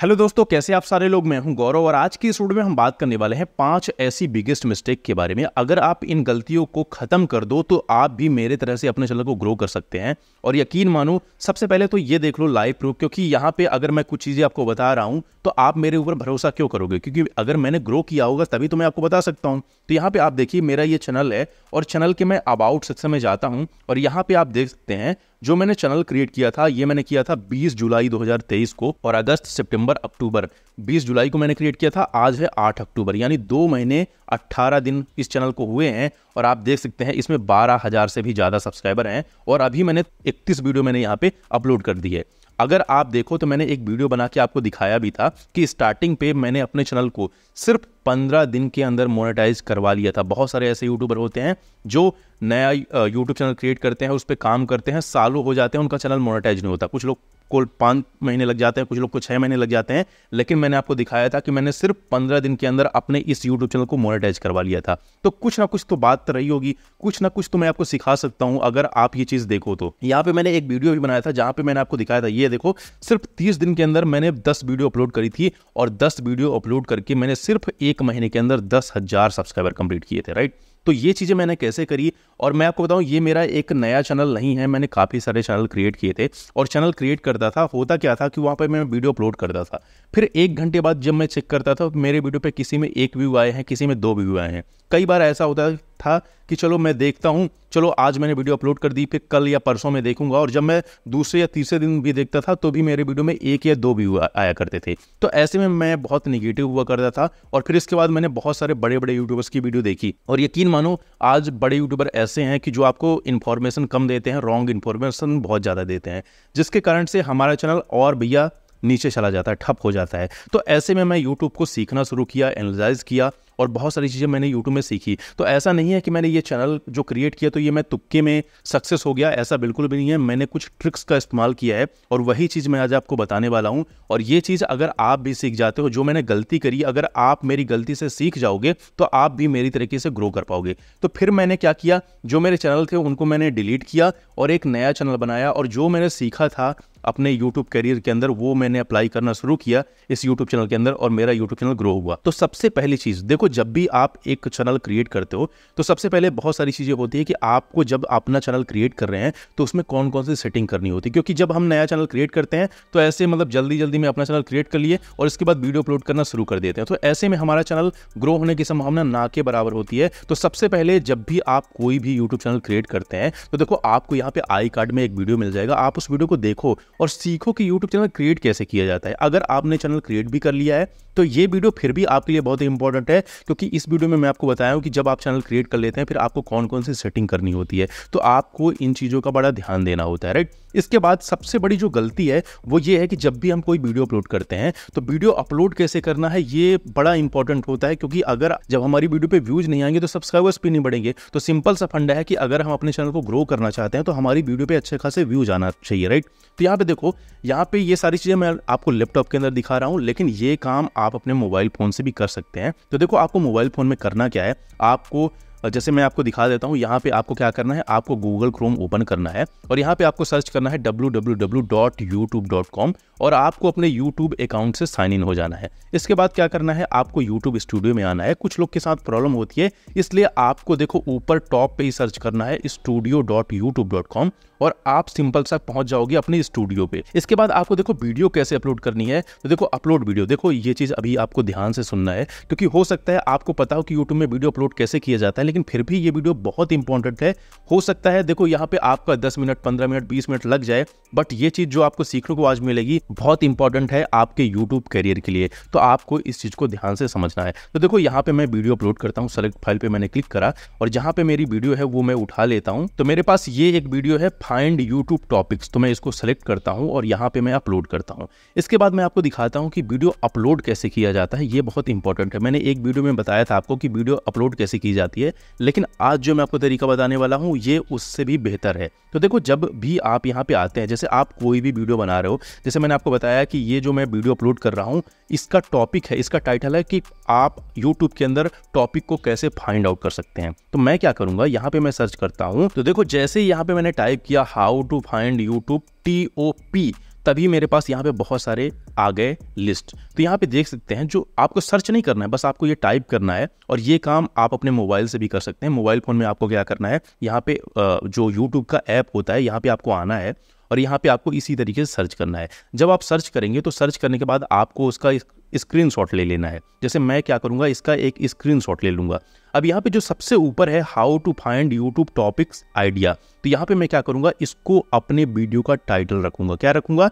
hello दोस्तों कैसे आप सारे लोग मैं हूं गौरव और आज की इस वीडियो में हम बात करने वाले हैं पांच ऐसी बिगेस्ट मिस्टेक के बारे में अगर आप इन गलतियों को खत्म कर दो तो आप भी मेरे तरह से अपने चैनल को ग्रो कर सकते हैं और यकीन मानो सबसे पहले तो ये देख लो लाइव प्रूफ क्योंकि यहाँ पे अगर मैं कुछ चीज़ें आपको बता रहा हूँ तो आप मेरे ऊपर भरोसा क्यों करोगे क्योंकि अगर मैंने ग्रो किया होगा तभी तो मैं आपको बता सकता हूँ तो यहाँ पे आप देखिए मेरा ये चैनल है और चैनल के मैं अबाउट सेक्शन में जाता हूँ और यहाँ पे आप देख सकते हैं जो मैंने चैनल क्रिएट किया था ये मैंने किया था 20 जुलाई 2023 को और अगस्त सितंबर अक्टूबर 20 जुलाई को मैंने क्रिएट किया था आज है 8 अक्टूबर यानी दो महीने 18 दिन इस चैनल को हुए हैं और आप देख सकते हैं इसमें बारह हजार से भी ज़्यादा सब्सक्राइबर हैं और अभी मैंने इकतीस वीडियो मैंने यहाँ पे अपलोड कर दी है अगर आप देखो तो मैंने एक वीडियो बना के आपको दिखाया भी था कि स्टार्टिंग पे मैंने अपने चैनल को सिर्फ पंद्रह दिन के अंदर मोनेटाइज करवा लिया था बहुत सारे ऐसे यूट्यूबर होते हैं जो नया यूट्यूब चैनल क्रिएट करते हैं उस पर काम करते हैं सालों हो जाते हैं उनका चैनल मोनेटाइज नहीं होता कुछ लोग को पाँच महीने लग जाते हैं कुछ लोग को छः महीने लग जाते हैं लेकिन मैंने आपको दिखाया था कि मैंने सिर्फ पंद्रह दिन के अंदर अपने इस यूट्यूब चैनल को मोनेटाइज करवा लिया था तो कुछ ना कुछ तो बात तो रही होगी कुछ ना कुछ तो मैं आपको सिखा सकता हूँ अगर आप ये चीज़ देखो तो यहाँ पे मैंने एक वीडियो भी बनाया था जहाँ पे मैंने आपको दिखाया था ये देखो सिर्फ तीस दिन के अंदर मैंने दस वीडियो अपलोड करी थी और दस वीडियो अपलोड करके मैंने सिर्फ एक एक महीने के अंदर दस हज़ार सब्सक्राइबर कंप्लीट किए थे राइट तो ये चीज़ें मैंने कैसे करी और मैं आपको बताऊं ये मेरा एक नया चैनल नहीं है मैंने काफ़ी सारे चैनल क्रिएट किए थे और चैनल क्रिएट करता था होता क्या था कि वहाँ पर मैं वीडियो अपलोड करता था फिर एक घंटे बाद जब मैं चेक करता था मेरे वीडियो पर किसी में एक व्यू आए हैं किसी में दो व्यू आए हैं कई बार ऐसा होता है था कि चलो मैं देखता हूँ चलो आज मैंने वीडियो अपलोड कर दी फिर कल या परसों में देखूंगा और जब मैं दूसरे या तीसरे दिन भी देखता था तो भी मेरे वीडियो में एक या दो व्यू आया करते थे तो ऐसे में मैं बहुत निगेटिव हुआ करता था और फिर इसके बाद मैंने बहुत सारे बड़े बड़े यूट्यूबर्स की वीडियो देखी और यकीन मानो आज बड़े यूट्यूबर ऐसे हैं कि जो आपको इन्फॉर्मेशन कम देते हैं रॉन्ग इन्फॉर्मेशन बहुत ज़्यादा देते हैं जिसके कारण से हमारा चैनल और भैया नीचे चला जाता है ठप हो जाता है तो ऐसे में मैं यूट्यूब को सीखना शुरू किया एनालाइज किया और बहुत सारी चीज़ें मैंने यूट्यूब में सीखी तो ऐसा नहीं है कि मैंने ये चैनल जो क्रिएट किया तो ये मैं तुक्के में सक्सेस हो गया ऐसा बिल्कुल भी नहीं है मैंने कुछ ट्रिक्स का इस्तेमाल किया है और वही चीज़ मैं आज आपको बताने वाला हूँ और ये चीज़ अगर आप भी सीख जाते हो जो मैंने गलती करी अगर आप मेरी गलती से सीख जाओगे तो आप भी मेरी तरीके से ग्रो कर पाओगे तो फिर मैंने क्या किया जो मेरे चैनल थे उनको मैंने डिलीट किया और एक नया चैनल बनाया और जो मैंने सीखा था अपने यूट्यूब करियर के अंदर वो मैंने अप्लाई करना शुरू किया इस यूट्यूब चैनल के अंदर और मेरा यूट्यूब चैनल ग्रो हुआ तो सबसे पहली चीज़ देखो जब भी आप एक चैनल क्रिएट करते हो तो सबसे पहले बहुत सारी चीज़ें होती है कि आपको जब अपना चैनल क्रिएट कर रहे हैं तो उसमें कौन कौन सी सेटिंग करनी होती है क्योंकि जब हम नया चैनल क्रिएट करते हैं तो ऐसे मतलब जल्दी जल्दी में अपना चैनल क्रिएट कर लिए और इसके बाद वीडियो अपलोड करना शुरू कर देते हैं तो ऐसे में हमारा चैनल ग्रो होने की संभावना ना के बराबर होती है तो सबसे पहले जब भी आप कोई भी यूट्यूब चैनल क्रिएट करते हैं तो देखो आपको यहाँ पे आई कार्ड में एक वीडियो मिल जाएगा आप उस वीडियो को देखो और सीखो कि यूट्यूब चैनल क्रिएट कैसे किया जाता है अगर आपने चैनल क्रिएट भी कर लिया है तो ये वीडियो फिर भी आपके लिए बहुत इंपॉर्टेंट है क्योंकि इस वीडियो में मैं आपको बताया हूँ कि जब आप चैनल क्रिएट कर लेते हैं फिर आपको कौन कौन सी सेटिंग करनी होती है तो आपको इन चीज़ों का बड़ा ध्यान देना होता है राइट इसके बाद सबसे बड़ी जो गलती है वो ये है कि जब भी हम कोई वीडियो अपलोड करते हैं तो वीडियो अपलोड कैसे करना है ये बड़ा इंपॉर्टेंट होता है क्योंकि अगर जब हमारी वीडियो पे व्यूज नहीं आएंगे तो सब्सक्राइबर्स भी नहीं बढ़ेंगे तो सिंपल सा फंडा है कि अगर हम अपने चैनल को ग्रो करना चाहते हैं तो हमारी वीडियो पे अच्छे खासे व्यूज आना चाहिए राइट तो यहाँ पे देखो यहाँ पे ये सारी चीज़ें मैं आपको लैपटॉप के अंदर दिखा रहा हूँ लेकिन ये काम आप अपने मोबाइल फ़ोन से भी कर सकते हैं तो देखो आपको मोबाइल फ़ोन में करना क्या है आपको जैसे मैं आपको दिखा देता हूँ यहाँ पे आपको क्या करना है आपको गूगल क्रोम ओपन करना है और यहाँ पे आपको सर्च करना है डब्ल्यू और आपको अपने यूट्यूब अकाउंट से साइन इन हो जाना है इसके बाद क्या करना है आपको यूट्यूब स्टूडियो में आना है कुछ लोग के साथ प्रॉब्लम होती है इसलिए आपको देखो ऊपर टॉप पे ही सर्च करना है स्टूडियो और आप सिंपल सा पहुंच जाओगे अपने स्टूडियो पे इसके बाद आपको देखो वीडियो कैसे अपलोड करनी है तो देखो अपलोड वीडियो देखो ये चीज़ अभी आपको ध्यान से सुनना है क्योंकि हो सकता है आपको पता हो कि यूट्यूब में वीडियो अपलोड कैसे किया जाता है लेकिन फिर भी ये वीडियो बहुत इंपॉर्टेंट है हो सकता है देखो यहाँ पे आपका दस मिनट पंद्रह मिनट बीस मिनट लग जाए बट ये चीज़ जो आपको सीखने को आज मिलेगी बहुत इंपॉर्टेंट है आपके यूट्यूब करियर के लिए तो आपको इस चीज़ को ध्यान से समझना है तो देखो यहाँ पे मैं वीडियो अपलोड करता हूँ सेलेक्ट फाइल पे मैंने क्लिक करा और जहां पे मेरी वीडियो है वो मैं उठा लेता हूँ तो मेरे पास ये एक वीडियो है फाइंड यूट्यूब टॉपिक्स तो मैं इसको सेलेक्ट करता हूँ और यहाँ पे मैं अपलोड करता हूँ इसके बाद मैं आपको दिखाता हूँ कि वीडियो अपलोड कैसे किया जाता है ये बहुत इंपॉर्टेंट है मैंने एक वीडियो में बताया था आपको कि वीडियो अपलोड कैसे की जाती है लेकिन आज जो मैं आपको तरीका बताने वाला हूँ ये उससे भी बेहतर है तो देखो जब भी आप यहाँ पर आते हैं जैसे आप कोई भी वीडियो बना रहे हो जैसे मैंने आपको बताया कि ये जो मैं वीडियो अपलोड कर रहा हूँ इसका टॉपिक है इसका टाइटल है कि आप यूट्यूब के अंदर टॉपिक को कैसे फाइंड आउट कर सकते हैं तो मैं क्या करूँगा यहाँ पर मैं सर्च करता हूँ तो देखो जैसे ही यहाँ पर मैंने टाइप किया या how to find YouTube T O P तभी मेरे पास यहाँ पे बहुत सारे आ गए लिस्ट तो यहाँ पे देख सकते हैं जो आपको सर्च नहीं करना है बस आपको ये टाइप करना है और ये काम आप अपने मोबाइल से भी कर सकते हैं मोबाइल फ़ोन में आपको क्या करना है यहाँ पे जो यूट्यूब का ऐप होता है यहाँ पे आपको आना है और यहाँ पे आपको इसी तरीके से सर्च करना है जब आप सर्च करेंगे तो सर्च करने के बाद आपको उसका स्क्रीनशॉट ले लेना है जैसे मैं क्या करूँगा इसका एक स्क्रीनशॉट ले लूँगा अब यहाँ पे जो सबसे ऊपर है how to find YouTube topics idea तो यहाँ पे मैं क्या करूँगा इसको अपने वीडियो का टाइटल रखूँगा क्या रखूँगा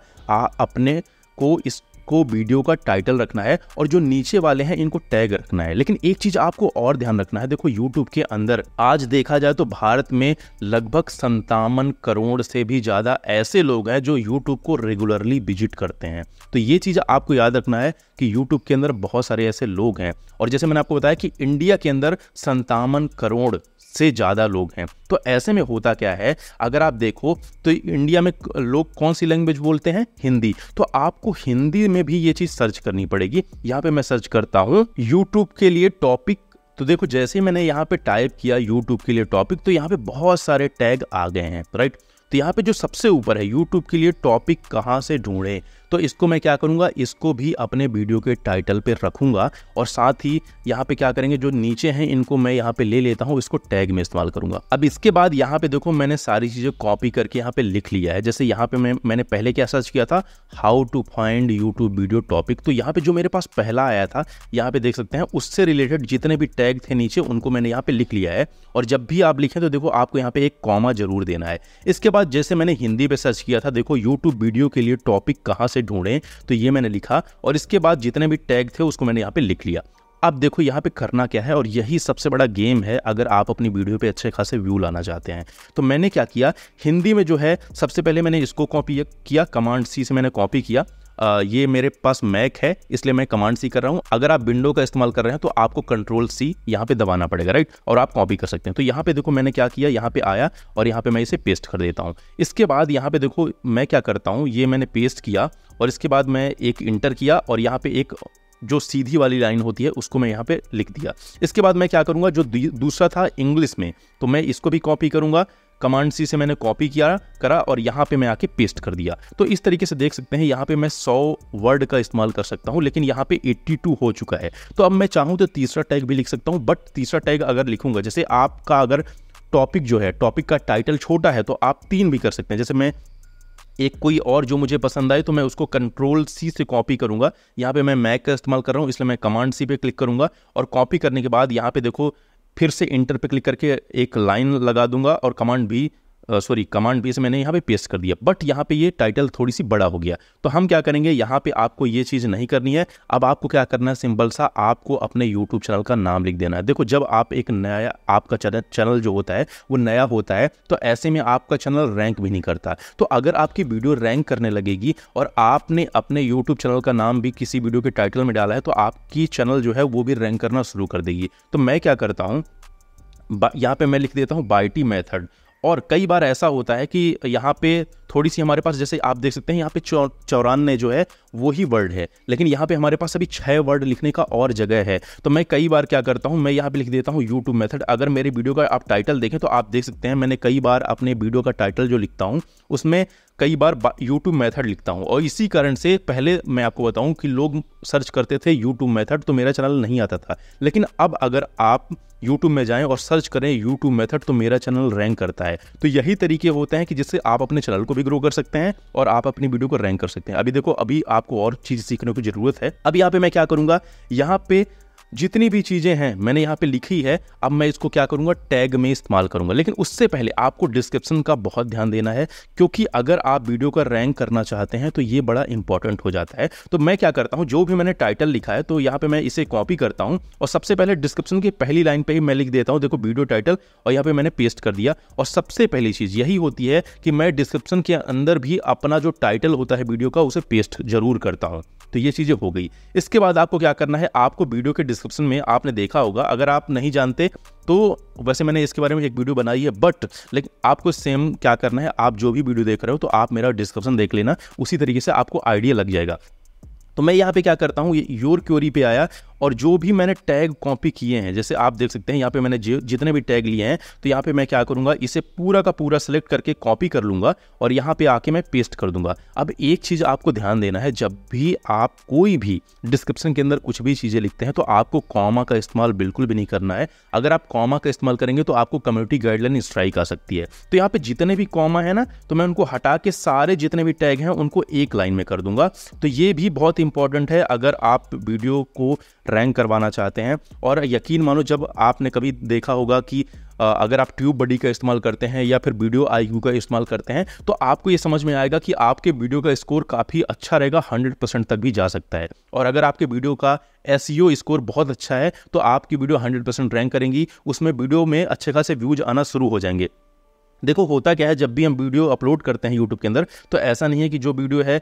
अपने को इस को वीडियो का टाइटल रखना है और जो नीचे वाले हैं इनको टैग रखना है लेकिन एक चीज आपको और ध्यान रखना है देखो यूट्यूब के अंदर आज देखा जाए तो भारत में लगभग संतावन करोड़ से भी ज्यादा ऐसे लोग हैं जो यूट्यूब को रेगुलरली विजिट करते हैं तो ये चीज आपको याद रखना है कि यूट्यूब के अंदर बहुत सारे ऐसे लोग हैं और जैसे मैंने आपको बताया कि इंडिया के अंदर संतावन करोड़ से ज़्यादा लोग हैं तो ऐसे में होता क्या है अगर आप देखो तो इंडिया में लोग कौन सी लैंग्वेज बोलते हैं हिंदी तो आपको हिंदी में भी ये चीज़ सर्च करनी पड़ेगी यहाँ पे मैं सर्च करता हूँ यूट्यूब के लिए टॉपिक तो देखो जैसे ही मैंने यहाँ पे टाइप किया यूट्यूब के लिए टॉपिक तो यहाँ पे बहुत सारे टैग आ गए हैं राइट तो यहाँ पे जो सबसे ऊपर है यूट्यूब के लिए टॉपिक कहाँ से ढूंढें तो इसको मैं क्या करूँगा इसको भी अपने वीडियो के टाइटल पर रखूँगा और साथ ही यहाँ पर क्या करेंगे जो नीचे हैं इनको मैं यहाँ पर ले लेता हूँ इसको टैग में इस्तेमाल करूँगा अब इसके बाद यहाँ पर देखो मैंने सारी चीज़ें कॉपी करके यहाँ पर लिख लिया है जैसे यहाँ पर मैं मैंने पहले क्या सर्च किया था how to find YouTube video topic तो यहाँ पर जो मेरे पास पहला आया था यहाँ पर देख सकते हैं उससे रिलेटेड जितने भी टैग थे नीचे उनको मैंने यहाँ पर लिख लिया है और जब भी आप लिखें तो देखो आपको यहाँ पे एक कॉमा जरूर देना है इसके बाद जैसे मैंने हिंदी पे सर्च किया था देखो यूट्यूब वीडियो के लिए टॉपिक कहाँ से ढूंढें तो ये मैंने लिखा और इसके बाद जितने भी टैग थे उसको मैंने यहाँ पे लिख लिया अब देखो यहाँ पे करना क्या है और यही सबसे बड़ा गेम है अगर आप अपनी वीडियो पे अच्छे खासे व्यू लाना चाहते हैं तो मैंने क्या किया हिंदी में जो है सबसे पहले मैंने इसको कॉपी किया कमांड सी से मैंने कॉपी किया ये मेरे पास मैक है इसलिए मैं कमांड सी कर रहा हूँ अगर आप विंडो का इस्तेमाल कर रहे हैं तो आपको कंट्रोल सी यहाँ पे दबाना पड़ेगा राइट और आप कॉपी कर सकते हैं तो यहाँ पे देखो मैंने क्या किया यहाँ पे आया और यहाँ पे मैं इसे पेस्ट कर देता हूँ इसके बाद यहाँ पे देखो मैं क्या करता हूँ ये मैंने पेस्ट किया और इसके बाद मैं एक इंटर किया और यहाँ पे एक जो सीधी वाली लाइन होती है उसको मैं यहाँ पे लिख दिया इसके बाद मैं क्या करूँगा जो दूसरा था इंग्लिश में तो मैं इसको भी कॉपी करूँगा कमांड सी से मैंने कॉपी किया करा और यहाँ पे मैं आके पेस्ट कर दिया तो इस तरीके से देख सकते हैं यहाँ पे मैं 100 वर्ड का इस्तेमाल कर सकता हूँ लेकिन यहाँ पे 82 हो चुका है तो अब मैं चाहूँ तो तीसरा टैग भी लिख सकता हूँ बट तीसरा टैग अगर लिखूंगा जैसे आपका अगर टॉपिक जो है टॉपिक का टाइटल छोटा है तो आप तीन भी कर सकते हैं जैसे मैं एक कोई और जो मुझे पसंद आए तो मैं उसको कंट्रोल सी से कॉपी करूंगा यहाँ पे मैं मैक का इस्तेमाल कर रहा हूँ इसलिए मैं कमांड सी पे क्लिक करूंगा और कॉपी करने के बाद यहाँ पे देखो फिर से इंटर पे क्लिक करके एक लाइन लगा दूंगा और command B sorry command B से मैंने यहाँ पे पेस्ट कर दिया बट यहाँ पे ये टाइटल थोड़ी सी बड़ा हो गया तो हम क्या करेंगे यहाँ पे आपको ये चीज़ नहीं करनी है अब आपको क्या करना है सिंपल सा आपको अपने यूट्यूब चैनल का नाम लिख देना है देखो जब आप एक नया आपका चैनल जो होता है वो नया होता है तो ऐसे में आपका चैनल रैंक भी नहीं करता तो अगर आपकी वीडियो रैंक करने लगेगी और आपने अपने यूट्यूब चैनल का नाम भी किसी वीडियो के टाइटल में डाला है तो आपकी चैनल जो है वो भी रैंक करना शुरू कर देगी तो मैं क्या करता हूँ यहाँ पे मैं लिख देता हूँ बाइटी मेथड और कई बार ऐसा होता है कि यहाँ पे थोड़ी सी हमारे पास जैसे आप देख सकते हैं यहाँ पे चौ चौरानवे जो है वो ही वर्ड है लेकिन यहाँ पे हमारे पास अभी छः वर्ड लिखने का और जगह है तो मैं कई बार क्या करता हूँ मैं यहाँ पे लिख देता हूँ यूट्यूब मेथड अगर मेरे वीडियो का आप टाइटल देखें तो आप देख सकते हैं मैंने कई बार अपने वीडियो का टाइटल जो लिखता हूँ उसमें कई बार यूट्यूब मेथड लिखता हूँ और इसी कारण से पहले मैं आपको बताऊँ कि लोग सर्च करते थे यूट्यूब मेथड तो मेरा चैनल नहीं आता था लेकिन अब अगर आप यूट्यूब में जाएं और सर्च करें यूट्यूब मेथड तो मेरा चैनल रैंक करता है तो यही तरीके होते हैं कि जिससे आप अपने चैनल को भी ग्रो कर सकते हैं और आप अपनी वीडियो को रैंक कर सकते हैं अभी देखो अभी आपको और चीज़ सीखने की ज़रूरत है अब यहाँ पे मैं क्या करूँगा यहाँ पे जितनी भी चीज़ें हैं मैंने यहाँ पे लिखी है अब मैं इसको क्या करूंगा टैग में इस्तेमाल करूंगा लेकिन उससे पहले आपको डिस्क्रिप्शन का बहुत ध्यान देना है क्योंकि अगर आप वीडियो का रैंक करना चाहते हैं तो ये बड़ा इंपॉर्टेंट हो जाता है तो मैं क्या करता हूँ जो भी मैंने टाइटल लिखा है तो यहाँ पर मैं इसे कॉपी करता हूँ और सबसे पहले डिस्क्रिप्शन की पहली लाइन पर ही मैं लिख देता हूँ देखो वीडियो टाइटल और यहाँ पर मैंने पेस्ट कर दिया और सबसे पहली चीज़ यही होती है कि मैं डिस्क्रिप्शन के अंदर भी अपना जो टाइटल होता है वीडियो का उसे पेस्ट जरूर करता हूँ तो ये चीज़ें हो गई इसके बाद आपको क्या करना है आपको वीडियो के डिस्क्रिप्शन में आपने देखा होगा अगर आप नहीं जानते तो वैसे मैंने इसके बारे में एक वीडियो बनाई है बट लेकिन आपको सेम क्या करना है आप जो भी वीडियो देख रहे हो तो आप मेरा डिस्क्रिप्शन देख लेना उसी तरीके से आपको आइडिया लग जाएगा तो मैं यहाँ पे क्या करता हूँ योर क्योरी पे आया और जो भी मैंने टैग कॉपी किए हैं जैसे आप देख सकते हैं यहाँ पे मैंने जितने भी टैग लिए हैं तो यहाँ पे मैं क्या करूँगा इसे पूरा का पूरा सेलेक्ट करके कॉपी कर लूँगा और यहाँ पे आके मैं पेस्ट कर दूँगा अब एक चीज़ आपको ध्यान देना है जब भी आप कोई भी डिस्क्रिप्शन के अंदर कुछ भी चीज़ें लिखते हैं तो आपको कॉमा का इस्तेमाल बिल्कुल भी नहीं करना है अगर आप कॉमा का इस्तेमाल करेंगे तो आपको कम्युनिटी गाइडलाइन स्ट्राइक आ सकती है तो यहाँ पर जितने भी कॉमा है ना तो मैं उनको हटा के सारे जितने भी टैग हैं उनको एक लाइन में कर दूंगा तो ये भी बहुत इंपॉर्टेंट है अगर आप वीडियो को ट्रैंक करवाना चाहते हैं और यकीन मानो जब आपने कभी देखा होगा कि अगर आप ट्यूब बडी का इस्तेमाल करते हैं या फिर वीडियो आई का इस्तेमाल करते हैं तो आपको ये समझ में आएगा कि आपके वीडियो का स्कोर काफ़ी अच्छा रहेगा 100% तक भी जा सकता है और अगर आपके वीडियो का एस स्कोर बहुत अच्छा है तो आपकी वीडियो 100% रैंक करेंगी उसमें वीडियो में अच्छे खासे व्यूज आना शुरू हो जाएंगे देखो होता क्या है जब भी हम वीडियो अपलोड करते हैं यूट्यूब के अंदर तो ऐसा नहीं है कि जो वीडियो है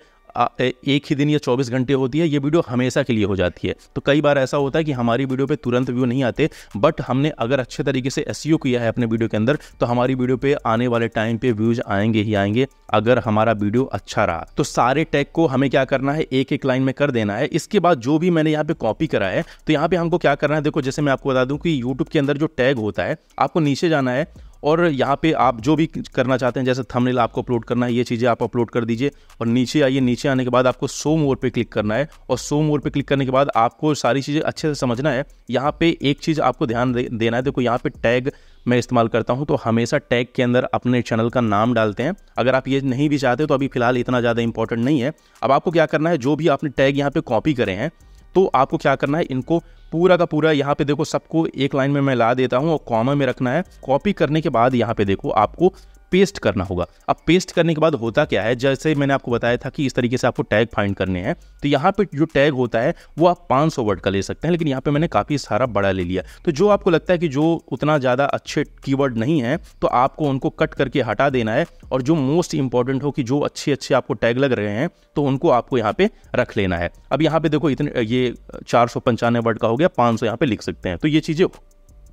एक ही दिन या चौबीस घंटे होती है ये वीडियो हमेशा के लिए हो जाती है तो कई बार ऐसा होता है कि हमारी वीडियो पर तुरंत व्यू नहीं आते बट हमने अगर अच्छे तरीके से एस e किया है अपने वीडियो के अंदर तो हमारी वीडियो पर आने वाले टाइम पर व्यूज आएंगे ही आएंगे अगर हमारा वीडियो अच्छा रहा तो सारे टैग को हमें क्या करना है एक एक लाइन में कर देना है इसके बाद जो भी मैंने यहाँ पे कॉपी करा है तो यहाँ पे हमको क्या करना है देखो जैसे मैं आपको बता दूं कि YouTube के अंदर जो टैग होता है आपको नीचे जाना है और यहाँ पे आप जो भी करना चाहते हैं जैसे थंबनेल आपको अपलोड करना है ये चीज़ें आप अपलोड कर दीजिए और नीचे आइए नीचे आने के बाद आपको सो मोर पे क्लिक करना है और सो मोर पे क्लिक करने के बाद आपको सारी चीज़ें अच्छे से समझना है यहाँ पे एक चीज़ आपको ध्यान देना है देखो यहाँ पे टैग मैं इस्तेमाल करता हूँ तो हमेशा टैग के अंदर अपने चैनल का नाम डालते हैं अगर आप ये नहीं भी चाहते तो अभी फिलहाल इतना ज़्यादा इंपॉर्टेंट नहीं है अब आपको क्या करना है जो भी आपने टैग यहाँ पर कॉपी करें हैं तो आपको क्या करना है इनको पूरा का पूरा यहाँ पे देखो सबको एक लाइन में मैं ला देता हूँ और कॉमा में रखना है कॉपी करने के बाद यहाँ पे देखो आपको पेस्ट करना होगा अब पेस्ट करने के बाद होता क्या है जैसे मैंने आपको बताया था कि इस तरीके से आपको टैग फाइंड करने हैं तो यहाँ पे जो टैग होता है वो आप 500 वर्ड का ले सकते हैं लेकिन यहाँ पे मैंने काफ़ी सारा बड़ा ले लिया तो जो आपको लगता है कि जो उतना ज़्यादा अच्छे कीवर्ड नहीं है तो आपको उनको कट करके हटा देना है और जो मोस्ट इंपॉर्टेंट हो कि जो अच्छे अच्छे आपको टैग लग रहे हैं तो उनको आपको यहाँ पे रख लेना है अब यहाँ पे देखो इतने ये चार वर्ड का हो गया पाँच सौ यहाँ पे लिख सकते हैं तो ये चीज़ें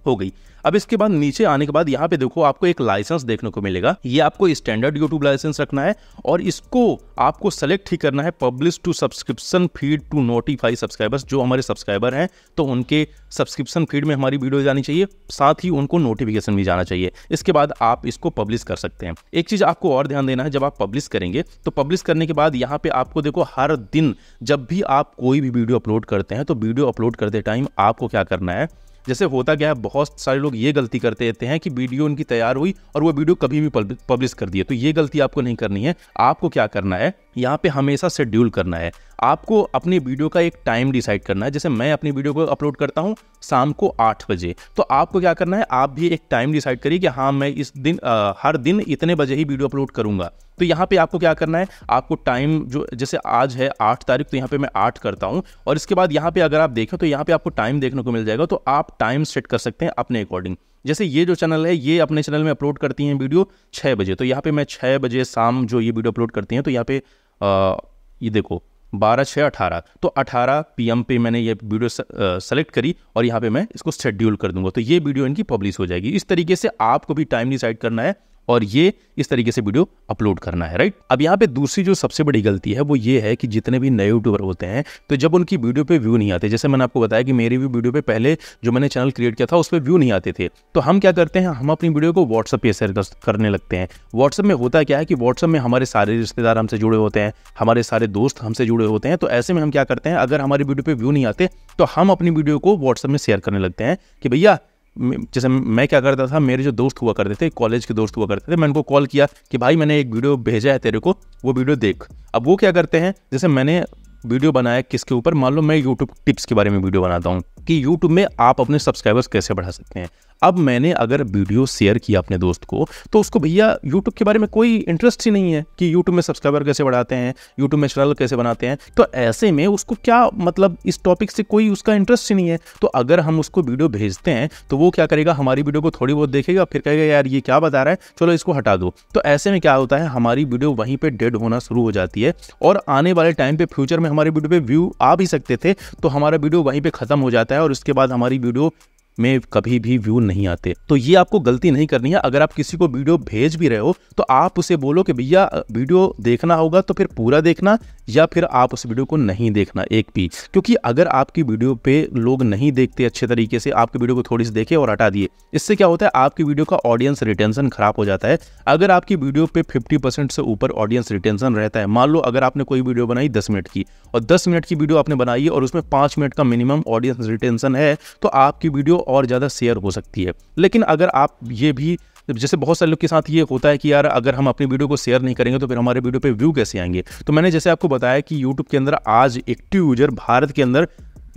हो गई अब इसके बाद नीचे आने के बाद यहाँ पे देखो आपको एक लाइसेंस देखने को मिलेगा ये आपको स्टैंडर्ड यूट्यूब लाइसेंस रखना है और इसको आपको सेलेक्ट ही करना है publish to subscription feed to notify subscribers जो हमारे सब्सक्राइबर हैं तो उनके सब्सक्रिप्शन फीड में हमारी वीडियो जानी चाहिए साथ ही उनको नोटिफिकेशन भी जाना चाहिए इसके बाद आप इसको पब्लिश कर सकते हैं एक चीज़ आपको और ध्यान देना है जब आप पब्लिश करेंगे तो पब्लिश करने के बाद यहाँ पे आपको देखो हर दिन जब भी आप कोई भी वीडियो अपलोड करते हैं तो वीडियो अपलोड करते टाइम आपको क्या करना है जैसे होता गया बहुत सारे लोग ये गलती करते रहते हैं कि वीडियो उनकी तैयार हुई और वो वीडियो कभी भी पब्लिश कर दिए तो ये गलती आपको नहीं करनी है आपको क्या करना है यहाँ पे हमेशा शेड्यूल करना है आपको अपनी वीडियो का एक टाइम डिसाइड करना है जैसे मैं अपनी वीडियो को अपलोड करता हूँ शाम को आठ बजे तो आपको क्या करना है आप भी एक टाइम डिसाइड करिए कि हाँ मैं इस दिन आ, हर दिन इतने बजे ही वीडियो अपलोड करूँगा तो यहाँ पे आपको क्या करना है आपको टाइम जो जैसे आज है आठ तारीख तो यहाँ पे मैं आठ करता हूँ और इसके बाद यहाँ पे अगर आप देखें तो यहाँ पे आपको टाइम देखने को मिल जाएगा तो आप टाइम सेट कर सकते हैं अपने अकॉर्डिंग जैसे ये जो चैनल है ये अपने चैनल में अपलोड करती हैं वीडियो छः बजे तो यहाँ पे मैं छः बजे शाम जो ये वीडियो अपलोड करती हैं तो यहाँ पे ये देखो बारह छः अठारह तो अठारह पीएम पे मैंने ये वीडियो सेलेक्ट करी और यहाँ पे मैं इसको शेड्यूल कर दूंगा तो ये वीडियो इनकी पब्लिश हो जाएगी इस तरीके से आपको भी टाइम डिसाइड करना है और ये इस तरीके से वीडियो अपलोड करना है राइट अब यहाँ पे दूसरी जो सबसे बड़ी गलती है वो ये है कि जितने भी नए यूट्यूबर होते हैं तो जब उनकी वीडियो पे व्यू नहीं आते जैसे मैंने आपको बताया कि मेरी भी वीडियो पे पहले जो मैंने चैनल क्रिएट किया था उस पर व्यू नहीं आते थे तो हम क्या करते हैं हम अपनी वीडियो को व्हाट्सअप पे शेयर करने लगते हैं व्हाट्सअप में होता क्या है कि व्हाट्सअप में हमारे सारे रिश्तेदार हमसे जुड़े होते हैं हमारे सारे दोस्त हमसे जुड़े होते हैं तो ऐसे में हम क्या करते हैं अगर हमारी वीडियो पर व्यू नहीं आते तो हम अपनी वीडियो को व्हाट्सअप में शेयर करने लगते हैं कि भैया जैसे मैं क्या करता था मेरे जो दोस्त हुआ करते थे कॉलेज के दोस्त हुआ करते थे मैं उनको कॉल किया कि भाई मैंने एक वीडियो भेजा है तेरे को वो वीडियो देख अब वो क्या करते हैं जैसे मैंने वीडियो बनाया किसके ऊपर मान लो मैं यूट्यूब टिप्स के बारे में वीडियो बनाता हूँ कि यूट्यूब में आप अपने सब्सक्राइबर्स कैसे बढ़ा सकते हैं अब मैंने अगर वीडियो शेयर किया अपने दोस्त को तो उसको भैया यूट्यूब के बारे में कोई इंटरेस्ट ही नहीं है कि यूट्यूब में सब्सक्राइबर कैसे बढ़ाते हैं यूट्यूब में चैनल कैसे बनाते हैं तो ऐसे में उसको क्या मतलब इस टॉपिक से कोई उसका इंटरेस्ट ही नहीं है तो अगर हम उसको वीडियो भेजते हैं तो वो क्या करेगा हमारी वीडियो को थोड़ी बहुत देखेगा फिर कहेगा यार ये क्या बता रहा है चलो इसको हटा दो तो ऐसे में क्या होता है हमारी वीडियो वहीं पर डेड होना शुरू हो जाती है और आने वाले टाइम पर फ्यूचर में हमारे वीडियो पर व्यू आ भी सकते थे तो हमारा वीडियो वहीं पर ख़त्म हो जाता है और उसके बाद हमारी वीडियो में कभी भी व्यू नहीं आते तो ये आपको गलती नहीं करनी है अगर आप किसी को वीडियो भेज भी रहे हो तो आप उसे बोलो कि भैया वीडियो देखना होगा तो फिर पूरा देखना या फिर आप उस वीडियो को नहीं देखना एक भी क्योंकि अगर आपकी वीडियो पे लोग नहीं देखते अच्छे तरीके से आपकी वीडियो को थोड़ी सी देखे और हटा दिए इससे क्या होता है आपकी वीडियो का ऑडियंस रिटेंशन खराब हो जाता है अगर आपकी वीडियो पे फिफ्टी से ऊपर ऑडियंस रिटेंशन रहता है मान लो अगर आपने कोई वीडियो बनाई दस मिनट की और दस मिनट की वीडियो आपने बनाई और उसमें पांच मिनट का मिनिमम ऑडियंस रिटेंशन है तो आपकी वीडियो और ज़्यादा शेयर हो सकती है लेकिन अगर आप ये भी जैसे बहुत सारे लोग के साथ ये होता है कि यार अगर हम अपनी वीडियो को शेयर नहीं करेंगे तो फिर हमारे वीडियो पे व्यू कैसे आएंगे तो मैंने जैसे आपको बताया कि यूट्यूब के अंदर आज एक्टिव यूजर भारत के अंदर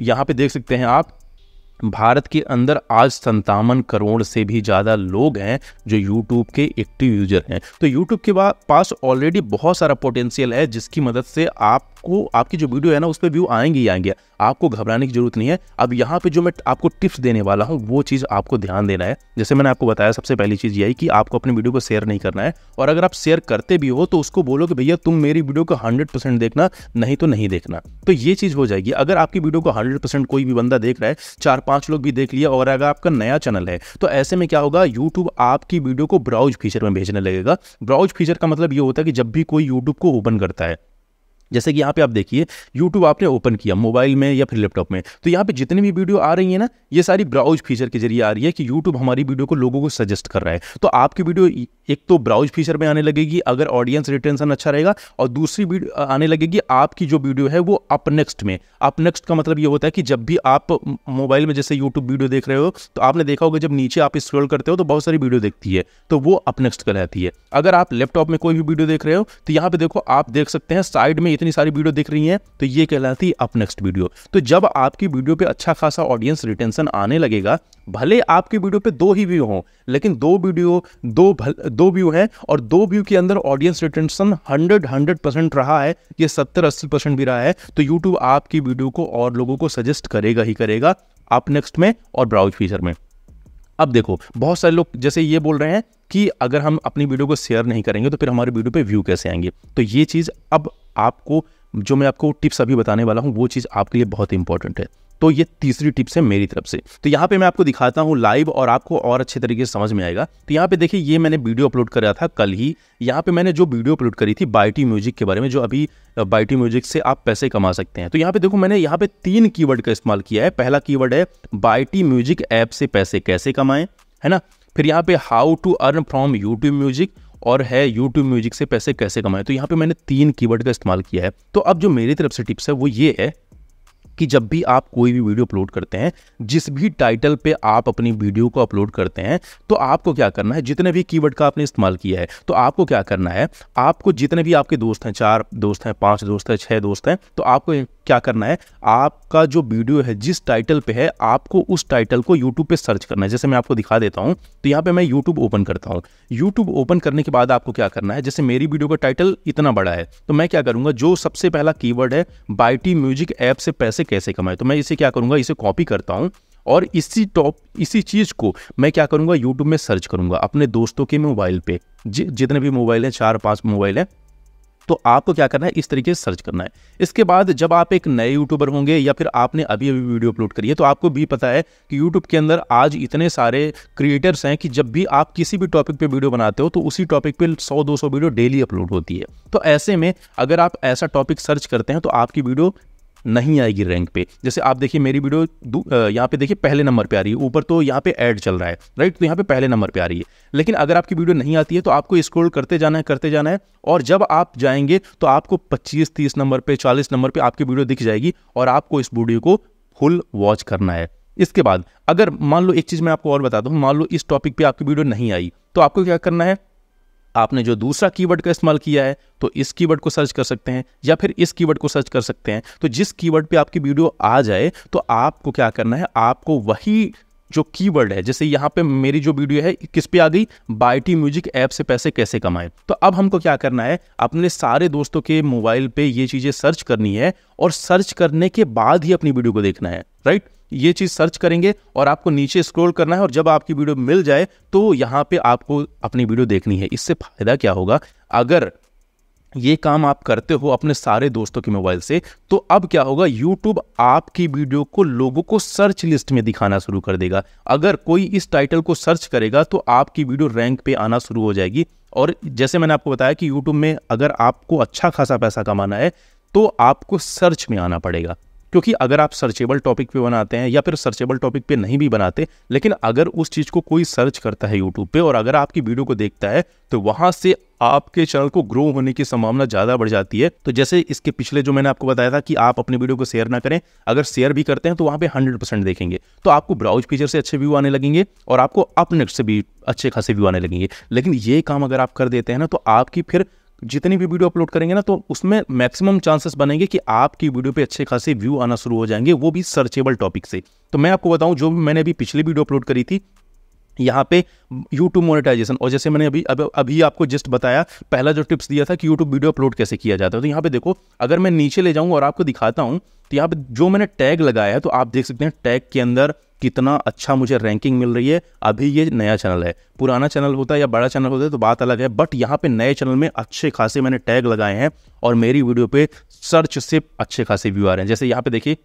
यहाँ पे देख सकते हैं आप भारत के अंदर आज संतावन करोड़ से भी ज़्यादा लोग हैं जो YouTube के एक्टिव यूजर हैं तो YouTube के पास ऑलरेडी बहुत सारा पोटेंशियल है जिसकी मदद से आपको आपकी जो वीडियो है ना उस पर व्यू आएंगे ही आएंगे आपको घबराने की जरूरत नहीं है अब यहाँ पे जो मैं आपको टिप्स देने वाला हूँ वो चीज़ आपको ध्यान देना है जैसे मैंने आपको बताया सबसे पहली चीज़ यही कि आपको अपनी वीडियो को शेयर नहीं करना है और अगर आप शेयर करते भी हो तो उसको बोलो कि भैया तुम मेरी वीडियो को हंड्रेड देखना नहीं तो नहीं देखना तो ये चीज़ हो जाएगी अगर आपकी वीडियो को हंड्रेड कोई भी बंदा देख रहा है चार पांच लोग भी देख लिया और अगर आपका नया चैनल है तो ऐसे में क्या होगा यूट्यूब आपकी वीडियो को ब्राउज फीचर में भेजने लगेगा ब्राउज फीचर का मतलब ये होता है कि जब भी कोई यूट्यूब को ओपन करता है जैसे कि यहाँ पे आप देखिए YouTube आपने ओपन किया मोबाइल में या फिर लैपटॉप में तो यहाँ पे जितनी भी वीडियो आ रही है ना ये सारी ब्राउज फीचर के जरिए आ रही है कि YouTube हमारी वीडियो को लोगों को सजेस्ट कर रहा है तो आपकी वीडियो एक तो ब्राउज फीचर में आने लगेगी अगर ऑडियंस रिटेंशन अच्छा रहेगा और दूसरी आने लगेगी आपकी जो वीडियो है वो अप नेक्स्ट में अप नेक्स्ट का मतलब ये होता है कि जब भी आप मोबाइल में जैसे यूट्यूब वीडियो देख रहे हो तो आपने देखा होगा जब नीचे आप स्क्रोल करते हो तो बहुत सारी वीडियो देखती है तो वो अपनेक्स्ट नेक्स्ट कहलाती है अगर आप लैपटॉप में कोई भी वीडियो देख रहे हो तो यहाँ पे देखो आप देख सकते हैं साइड में इतनी सारी वीडियो दिख रही हैं तो ये कहलाती है अप नेक्स्ट वीडियो तो जब आपकी वीडियो पे अच्छा खासा ऑडियंस रिटेंशन आने लगेगा भले आपकी वीडियो पे दो ही व्यू हो लेकिन दो वीडियो दो भल, दो व्यू हैं और दो व्यू के अंदर audience retention hundred hundred percent रहा है ये सत्तर अस्सी परसेंट भी रहा है तो यूट्यूब आपकी वीडियो को और लोगों को सजेस्ट करेगा ही करेगा आप नेक्स्ट में और ब्राउज फीचर में अब देखो बहुत सारे लोग जैसे ये बोल रहे हैं कि अगर हम अपनी वीडियो को शेयर नहीं करेंगे तो फिर हमारे वीडियो पे व्यू कैसे आएंगे तो ये चीज़ अब आपको जो मैं आपको टिप्स अभी बताने वाला हूँ वो चीज़ आपके लिए बहुत इंपॉर्टेंट है तो ये तीसरी टिप्स है मेरी तरफ से तो यहाँ पे मैं आपको दिखाता हूँ लाइव और आपको और अच्छे तरीके से समझ में आएगा तो यहाँ पे देखिए ये मैंने वीडियो अपलोड करा था कल ही यहाँ पे मैंने जो वीडियो अपलोड करी थी बायटी म्यूजिक के बारे में जो अभी बायटी म्यूजिक से आप पैसे कमा सकते हैं तो यहाँ पे देखो मैंने यहाँ पे तीन की का इस्तेमाल किया है पहला की है बायटी म्यूजिक ऐप से पैसे कैसे कमाएं है ना फिर यहाँ पे how to earn from YouTube music और है यूट्यूब म्यूजिक से पैसे कैसे कमाएं तो यहाँ पे मैंने तीन कीवर्ड का इस्तेमाल किया है तो अब जो मेरी तरफ से टिप्स है वो ये है कि जब भी आप कोई भी वीडियो अपलोड करते हैं जिस भी टाइटल पे आप अपनी वीडियो को अपलोड करते हैं तो आपको क्या करना है जितने भी कीवर्ड का आपने इस्तेमाल किया है तो आपको क्या करना है आपको जितने भी आपके दोस्त हैं चार दोस्त हैं पांच दोस्त हैं छह दोस्त हैं तो आपको क्या करना है आपका जो वीडियो है जिस टाइटल पे है आपको उस टाइटल को यूट्यूब पे सर्च करना है जैसे मैं आपको दिखा देता हूं तो यहां पे मैं यूट्यूब ओपन करता हूँ यूट्यूब ओपन करने के बाद आपको क्या करना है जैसे मेरी वीडियो का टाइटल इतना बड़ा है तो मैं क्या करूंगा जो सबसे पहला कीवर्ड है बाईटी म्यूजिक ऐप से पैसे कैसे कमाए तो मैं इसे क्या करूँगा इसे कॉपी करता हूँ और इसी टॉप इसी चीज़ को मैं क्या करूँगा यूट्यूब में सर्च करूँगा अपने दोस्तों के मोबाइल पर जितने भी मोबाइल हैं चार पाँच मोबाइल हैं तो आपको क्या करना है इस तरीके से सर्च करना है इसके बाद जब आप एक नए यूट्यूबर होंगे या फिर आपने अभी अभी वीडियो अपलोड करी है तो आपको भी पता है कि यूट्यूब के अंदर आज इतने सारे क्रिएटर्स हैं कि जब भी आप किसी भी टॉपिक पे वीडियो बनाते हो तो उसी टॉपिक पे 100-200 वीडियो डेली अपलोड होती है तो ऐसे में अगर आप ऐसा टॉपिक सर्च करते हैं तो आपकी वीडियो नहीं आएगी रैंक पे जैसे आप देखिए मेरी वीडियो यहाँ पे देखिए पहले नंबर पे आ रही है ऊपर तो यहाँ पे ऐड चल रहा है राइट तो यहाँ पे पहले नंबर पे आ रही है लेकिन अगर आपकी वीडियो नहीं आती है तो आपको स्क्रोल करते जाना है करते जाना है और जब आप जाएंगे तो आपको पच्चीस तीस नंबर पर चालीस नंबर पर आपकी वीडियो दिख जाएगी और आपको इस वीडियो को फुल वॉच करना है इसके बाद अगर मान लो एक चीज़ मैं आपको और बता दूँ मान लो इस टॉपिक पे आपकी वीडियो नहीं आई तो आपको क्या करना है आपने जो दूसरा कीवर्ड का इस्तेमाल किया है तो इस कीवर्ड को सर्च कर सकते हैं या फिर इस कीवर्ड को सर्च कर सकते हैं तो जिस कीवर्ड पे आपकी वीडियो आ जाए तो आपको क्या करना है आपको वही जो कीवर्ड है जैसे यहाँ पे मेरी जो वीडियो है किस पे आ गई बायोटी म्यूजिक ऐप से पैसे कैसे कमाएं तो अब हमको क्या करना है अपने सारे दोस्तों के मोबाइल पे ये चीज़ें सर्च करनी है और सर्च करने के बाद ही अपनी वीडियो को देखना है राइट ये चीज़ सर्च करेंगे और आपको नीचे स्क्रॉल करना है और जब आपकी वीडियो मिल जाए तो यहाँ पे आपको अपनी वीडियो देखनी है इससे फ़ायदा क्या होगा अगर ये काम आप करते हो अपने सारे दोस्तों के मोबाइल से तो अब क्या होगा यूट्यूब आपकी वीडियो को लोगों को सर्च लिस्ट में दिखाना शुरू कर देगा अगर कोई इस टाइटल को सर्च करेगा तो आपकी वीडियो रैंक पे आना शुरू हो जाएगी और जैसे मैंने आपको बताया कि यूट्यूब में अगर आपको अच्छा खासा पैसा कमाना है तो आपको सर्च में आना पड़ेगा क्योंकि अगर आप सर्चेबल टॉपिक पे बनाते हैं या फिर सर्चेबल टॉपिक पे नहीं भी बनाते लेकिन अगर उस चीज़ को कोई सर्च करता है यूट्यूब पे और अगर आपकी वीडियो को देखता है तो वहाँ से आपके चैनल को ग्रो होने की संभावना ज़्यादा बढ़ जाती है तो जैसे इसके पिछले जो मैंने आपको बताया था कि आप अपने वीडियो को शेयर ना करें अगर शेयर भी करते हैं तो वहाँ पे 100 परसेंट देखेंगे तो आपको ब्राउज फीचर से अच्छे व्यू आने लगेंगे और आपको अपने से भी अच्छे खासे व्यू आने लगेंगे लेकिन ये काम अगर आप कर देते हैं ना तो आपकी फिर जितनी भी वीडियो अपलोड करेंगे ना तो उसमें मैक्सिमम चांसेस बनेंगे कि आपकी वीडियो पे अच्छे खासे व्यू आना शुरू हो जाएंगे वो भी सर्चेबल टॉपिक से तो मैं आपको बताऊं जो भी मैंने अभी पिछली वीडियो अपलोड करी थी यहाँ पे YouTube मोनेटाइजेशन और जैसे मैंने अभी अभी, अभी आपको जस्ट बताया पहला जो टिप्स दिया था कि YouTube वीडियो अपलोड कैसे किया जाता है तो यहाँ पे देखो अगर मैं नीचे ले जाऊँ और आपको दिखाता हूँ तो यहाँ पे जो मैंने टैग लगाया है तो आप देख सकते हैं टैग के अंदर कितना अच्छा मुझे रैंकिंग मिल रही है अभी ये नया चैनल है पुराना चैनल होता है या बड़ा चैनल होता है तो बात अलग है बट यहाँ पे नए चैनल में अच्छे खासे मैंने टैग लगाए हैं और मेरी वीडियो पे सर्च से अच्छे खासे व्यू आ रहे हैं जैसे यहाँ पे देखिए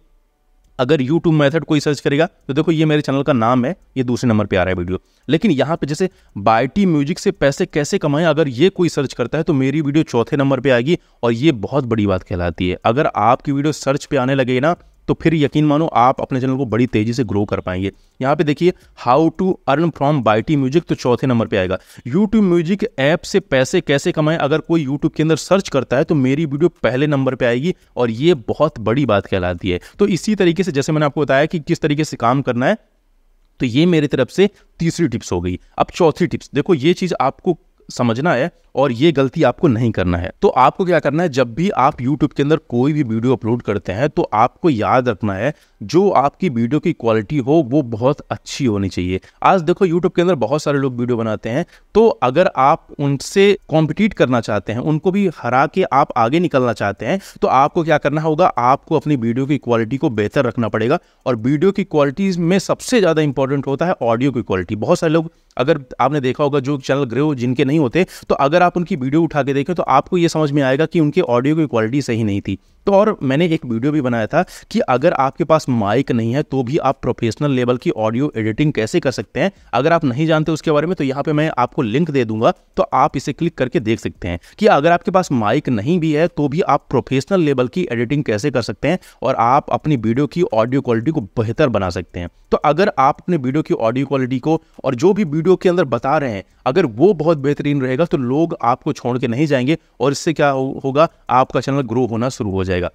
अगर यूट्यूब मेथड कोई सर्च करेगा तो देखो ये मेरे चैनल का नाम है ये दूसरे नंबर पे आ रहा है वीडियो लेकिन यहाँ पे जैसे बायटी म्यूजिक से पैसे कैसे कमाएं अगर ये कोई सर्च करता है तो मेरी वीडियो चौथे नंबर पे आएगी और ये बहुत बड़ी बात कहलाती है अगर आपकी वीडियो सर्च पे आने लगे ना तो फिर यकीन मानो आप अपने चैनल को बड़ी तेज़ी से ग्रो कर पाएंगे यहाँ पे देखिए हाउ टू अर्न फ्रॉम बाईटी म्यूजिक तो चौथे नंबर पे आएगा यूट्यूब म्यूजिक ऐप से पैसे कैसे कमाएं अगर कोई यूट्यूब के अंदर सर्च करता है तो मेरी वीडियो पहले नंबर पर आएगी और ये बहुत बड़ी बात कहलाती है तो इसी तरीके से जैसे मैंने आपको बताया कि किस तरीके से काम करना है तो ये मेरी तरफ से तीसरी टिप्स हो गई अब चौथी टिप्स देखो ये चीज़ आपको समझना है और ये गलती आपको नहीं करना है तो आपको क्या करना है जब भी आप YouTube के अंदर कोई भी वीडियो अपलोड करते हैं तो आपको याद रखना है जो आपकी वीडियो की क्वालिटी हो वो बहुत अच्छी होनी चाहिए आज देखो YouTube के अंदर बहुत सारे लोग वीडियो बनाते हैं तो अगर आप उनसे कॉम्पिटिट करना चाहते हैं उनको भी हरा के आप आगे निकलना चाहते हैं तो आपको क्या करना होगा आपको अपनी वीडियो की क्वालिटी को बेहतर रखना पड़ेगा और वीडियो की क्वालिटी में सबसे ज़्यादा इंपॉर्टेंट होता है ऑडियो की क्वालिटी बहुत सारे लोग अगर आपने देखा होगा जो चैनल हो जिनके नहीं होते तो अगर आप उनकी वीडियो उठा के देखें तो आपको ये समझ में आएगा कि उनके ऑडियो की क्वालिटी सही नहीं थी तो और मैंने एक वीडियो भी बनाया था कि अगर आपके पास माइक नहीं है तो भी आप प्रोफेशनल लेवल की ऑडियो एडिटिंग कैसे कर सकते हैं अगर आप नहीं जानते उसके बारे में तो यहाँ पे मैं आपको लिंक दे दूंगा तो आप इसे क्लिक करके देख सकते हैं कि अगर आपके पास माइक नहीं भी है तो भी आप प्रोफेशनल लेवल की एडिटिंग कैसे कर सकते हैं और आप अपनी वीडियो की ऑडियो क्वालिटी को बेहतर बना सकते हैं तो अगर आप अपने वीडियो की ऑडियो क्वालिटी को और जो भी वीडियो के अंदर बता रहे हैं अगर वो बहुत बेहतरीन रहेगा तो लोग आपको छोड़ के नहीं जाएंगे और इससे क्या होगा आपका चैनल ग्रो होना शुरू हो जाएगा जाएगा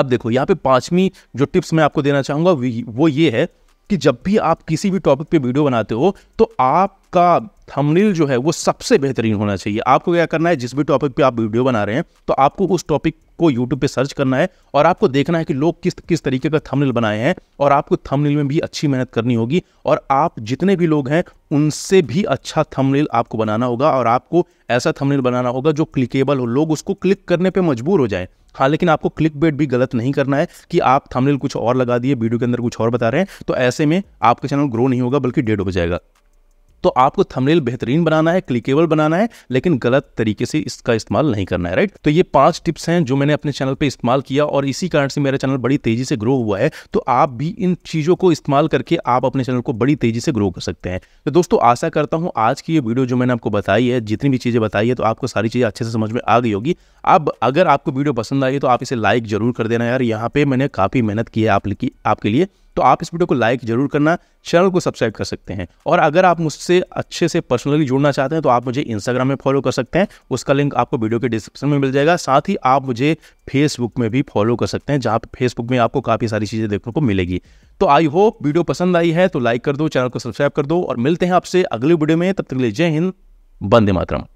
अब देखो यहाँ पे पांचवी जो टिप्स मैं आपको देना चाहूँगा वो ये है कि जब भी आप किसी भी टॉपिक पे वीडियो बनाते हो तो आप उसका थंबनेल जो है वो सबसे बेहतरीन होना चाहिए आपको क्या करना है जिस भी टॉपिक पे आप वीडियो बना रहे हैं तो आपको उस टॉपिक को यूट्यूब पे सर्च करना है और आपको देखना है कि लोग किस किस तरीके का थंबनेल बनाए हैं और आपको थंबनेल में भी अच्छी मेहनत करनी होगी और आप जितने भी लोग हैं उनसे भी अच्छा थंबनेल आपको बनाना होगा और आपको ऐसा थंबनेल बनाना होगा जो क्लिकेबल हो लोग उसको क्लिक करने पर मजबूर हो जाए हाँ लेकिन आपको क्लिक बेट भी गलत नहीं करना है कि आप थंबनेल कुछ और लगा दिए वीडियो के अंदर कुछ और बता रहे हैं तो ऐसे में आपका चैनल ग्रो नहीं होगा बल्कि डेड हो जाएगा तो आपको थंबनेल बेहतरीन बनाना है क्लिकेबल बनाना है लेकिन गलत तरीके से इसका इस्तेमाल नहीं करना है राइट तो ये पांच टिप्स हैं जो मैंने अपने चैनल पे इस्तेमाल किया और इसी कारण से मेरा चैनल बड़ी तेजी से ग्रो हुआ है तो आप भी इन चीज़ों को इस्तेमाल करके आप अपने चैनल को बड़ी तेजी से ग्रो कर सकते हैं तो दोस्तों आशा करता हूं आज की ये वीडियो जो मैंने आपको बताई है जितनी भी चीज़ें बताई है तो आपको सारी चीज़ें अच्छे से समझ में आ गई होगी अब अगर आपको वीडियो पसंद आई तो आप इसे लाइक जरूर कर देना यार यहाँ पे मैंने काफ़ी मेहनत की है आपके लिए तो आप इस वीडियो को लाइक जरूर करना चैनल को सब्सक्राइब कर सकते हैं और अगर आप मुझसे अच्छे से पर्सनली जुड़ना चाहते हैं तो आप मुझे इंस्टाग्राम में फॉलो कर सकते हैं उसका लिंक आपको वीडियो के डिस्क्रिप्शन में मिल जाएगा साथ ही आप मुझे फेसबुक में भी फॉलो कर सकते हैं जहाँ फेसबुक में आपको काफ़ी सारी चीज़ें देखने को मिलेगी तो आई होप वीडियो पसंद आई है तो लाइक कर दो चैनल को सब्सक्राइब कर दो और मिलते हैं आपसे अगले वीडियो में तब तक लिए जय हिंद बंदे मातरम